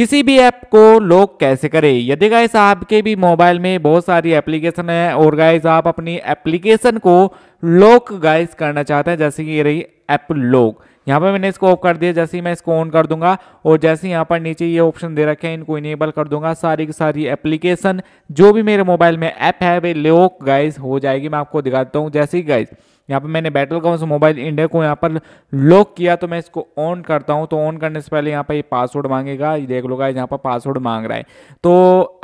किसी भी ऐप को लॉक कैसे करें यदि गाइस आपके भी मोबाइल में बहुत सारी एप्लीकेशन है और गाइस आप अपनी एप्लीकेशन को लॉक गाइस करना चाहते हैं जैसे कि ये रही ऐप लॉक यहाँ पर मैंने इसको ऑफ कर दिया जैसे ही मैं इसको ऑन कर दूंगा और जैसे ही यहाँ पर नीचे ये ऑप्शन दे रखे हैं इनको इनेबल कर दूंगा सारी की सारी एप्लीकेशन जो भी मेरे मोबाइल में ऐप है वे लॉक गाइस हो जाएगी मैं आपको दिखाता हूँ जैसे ही गाइस यहाँ पर मैंने बैटल कॉम्स मोबाइल इंडिया को यहाँ पर लॉक किया तो मैं इसको ऑन करता हूँ तो ऑन करने से पहले यहाँ पर ये पासवर्ड मांगेगा ये देख लो गाइज यहाँ पर पासवर्ड मांग रहा है तो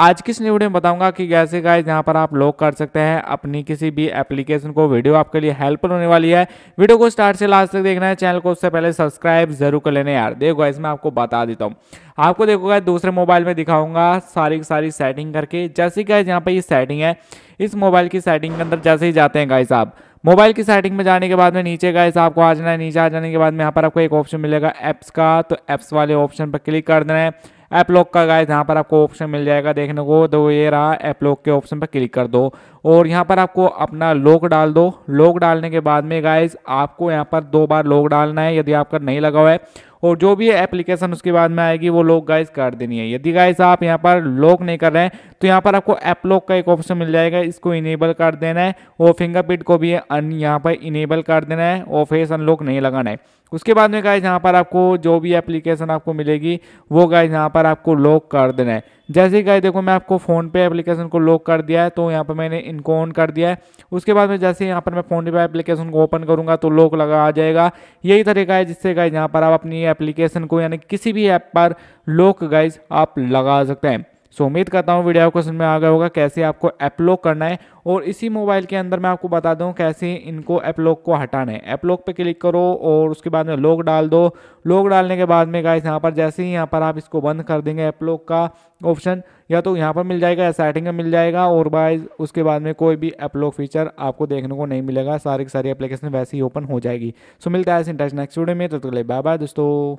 आज की वीडियो में बताऊंगा कि कैसे गाइज यहाँ पर आप लॉक कर सकते हैं अपनी किसी भी एप्लीकेशन को वीडियो आपके लिए हेल्पफुल होने वाली है वीडियो को स्टार्ट से लास्ट तक देखना है चैनल को उससे पहले सब्सक्राइब जरूर कर लेना यार देखो गाइज मैं आपको बता देता हूँ आपको देखोगा दूसरे मोबाइल में दिखाऊंगा सारी सारी सेटिंग करके जैसे गाइज यहाँ पर ये सेटिंग है इस मोबाइल की सेटिंग के अंदर जैसे ही जाते हैं गाइज आप मोबाइल की सेटिंग में जाने के बाद में नीचे का इस आपको आ जाना है नीचे आ जाने के बाद में यहाँ पर आपको एक ऑप्शन मिलेगा ऐप्स का तो ऐप्स वाले ऑप्शन पर क्लिक कर देना है ऐप लॉक का गाइस यहाँ पर आपको ऑप्शन मिल जाएगा देखने को तो ये रहा ऐप लॉक के ऑप्शन पर क्लिक कर दो और यहाँ पर आपको अपना लॉक डाल दो लॉक डालने के बाद में गाइस आपको यहाँ पर दो बार लॉक डालना है यदि आपका नहीं लगा हुआ है और जो भी एप्लीकेशन उसके बाद में आएगी वो लॉक गाइस कर देनी है यदि गाइस आप यहाँ पर लॉक नहीं कर रहे हैं तो यहाँ पर आपको ऐप लॉक का एक ऑप्शन मिल जाएगा इसको इनेबल कर देना है और फिंगरप्रिंट को भी अन यहाँ पर इनेबल कर देना है और फेस अनलॉक नहीं लगाना है उसके बाद में गाइस यहाँ पर आपको जो भी एप्लीकेशन आपको मिलेगी वो गाइस यहाँ पर आपको लॉक कर देना है जैसे ही गाइस देखो मैं आपको फ़ोन पे एप्लीकेशन को लॉक कर दिया है तो यहाँ पर मैंने इनको ऑन कर दिया है उसके बाद में जैसे यहाँ पर मैं फ़ोन पे एप्लीकेशन को ओपन करूँगा तो लॉक लगा आ जाएगा यही तरीका है जिससे गाइज यहाँ पर आप अपनी एप्लीकेशन को यानी किसी भी ऐप पर लॉक गाइज आप लगा सकते हैं सो so, उम्मीद करता हूँ वीडियो आपको समझ में आ गया होगा कैसे आपको एपलॉक करना है और इसी मोबाइल के अंदर मैं आपको बता दूँ कैसे इनको एपलॉक को हटाना है एपलॉक पे क्लिक करो और उसके बाद में लॉक डाल दो लॉक डालने के बाद में गाइस यहाँ पर जैसे ही यहाँ पर आप इसको बंद कर देंगे एपलॉक का ऑप्शन या तो यहाँ पर मिल जाएगा या सेटिंग में मिल जाएगा और बाइज उसके बाद में कोई भी एपलॉक फीचर आपको देखने को नहीं मिलेगा सारी की सारी एप्लीकेशन वैसे ही ओपन हो जाएगी सो मिलता है ऐसे नेक्स्ट वीडियो में तो, तो बाय बाय दोस्तों